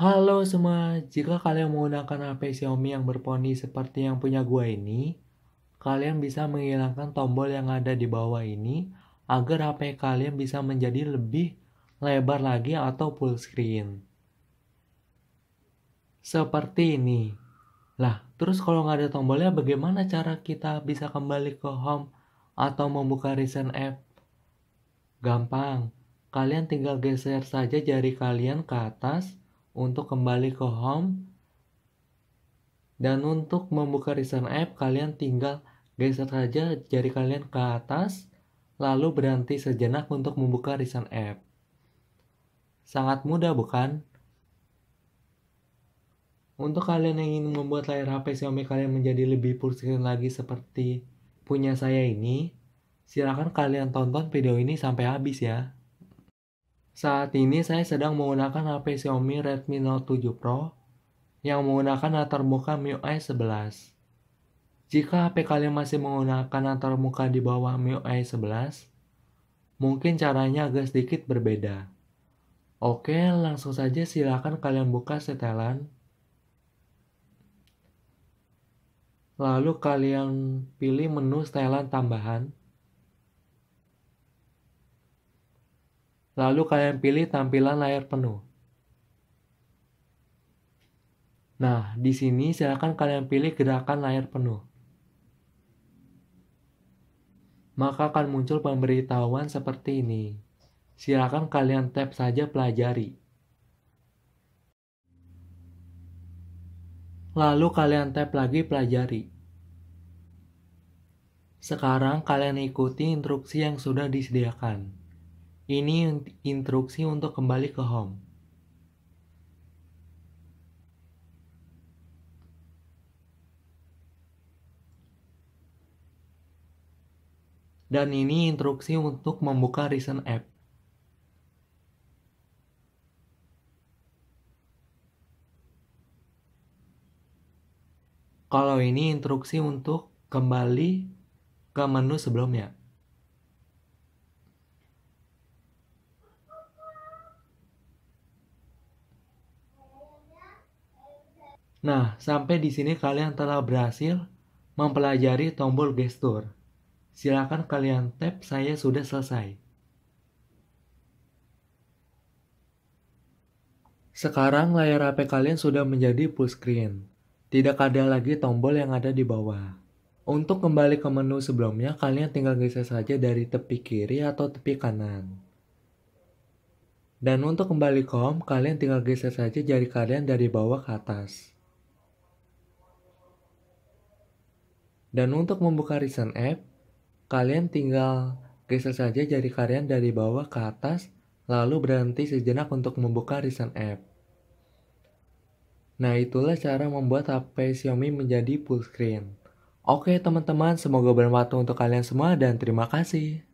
Halo semua, jika kalian menggunakan HP Xiaomi yang berponi seperti yang punya gua ini, kalian bisa menghilangkan tombol yang ada di bawah ini agar HP kalian bisa menjadi lebih lebar lagi atau full screen. Seperti ini. Lah, terus kalau nggak ada tombolnya bagaimana cara kita bisa kembali ke home atau membuka recent app? Gampang, kalian tinggal geser saja jari kalian ke atas untuk kembali ke home dan untuk membuka recent app kalian tinggal geser saja jari kalian ke atas lalu berhenti sejenak untuk membuka recent app sangat mudah bukan? Untuk kalian yang ingin membuat layar HP Xiaomi kalian menjadi lebih full lagi seperti punya saya ini, silahkan kalian tonton video ini sampai habis ya. Saat ini saya sedang menggunakan HP Xiaomi Redmi Note 7 Pro yang menggunakan latar muka MIUI 11. Jika HP kalian masih menggunakan latar muka di bawah MIUI 11, mungkin caranya agak sedikit berbeda. Oke, langsung saja silakan kalian buka setelan. Lalu kalian pilih menu setelan tambahan. Lalu kalian pilih tampilan layar penuh. Nah, di sini silakan kalian pilih gerakan layar penuh. Maka akan muncul pemberitahuan seperti ini. Silakan kalian tap saja pelajari. Lalu kalian tap lagi pelajari. Sekarang kalian ikuti instruksi yang sudah disediakan. Ini instruksi untuk kembali ke home. Dan ini instruksi untuk membuka Recent App. Kalau ini instruksi untuk kembali ke menu sebelumnya. Nah, sampai di sini kalian telah berhasil mempelajari tombol gestur. Silakan kalian tap saya sudah selesai. Sekarang layar HP kalian sudah menjadi full screen. Tidak ada lagi tombol yang ada di bawah. Untuk kembali ke menu sebelumnya, kalian tinggal geser saja dari tepi kiri atau tepi kanan. Dan untuk kembali ke home, kalian tinggal geser saja jari kalian dari bawah ke atas. Dan untuk membuka Recent App, kalian tinggal geser saja jari kalian dari bawah ke atas, lalu berhenti sejenak untuk membuka Recent App. Nah, itulah cara membuat HP Xiaomi menjadi full screen. Oke teman-teman, semoga bermanfaat untuk kalian semua dan terima kasih.